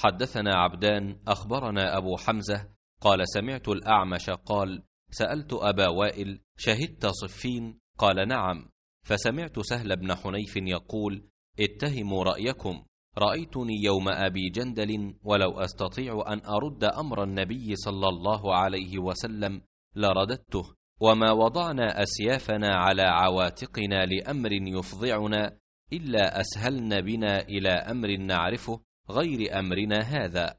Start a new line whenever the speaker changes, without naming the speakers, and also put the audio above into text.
حدثنا عبدان أخبرنا
أبو حمزة قال سمعت الأعمش قال سألت أبا وائل شهدت صفين قال نعم فسمعت سهل بن حنيف يقول اتهموا رأيكم رأيتني يوم أبي جندل ولو أستطيع أن أرد أمر النبي صلى الله عليه وسلم لرددته وما وضعنا أسيافنا على عواتقنا لأمر يفضعنا إلا أسهلن
بنا إلى أمر نعرفه غير أمرنا هذا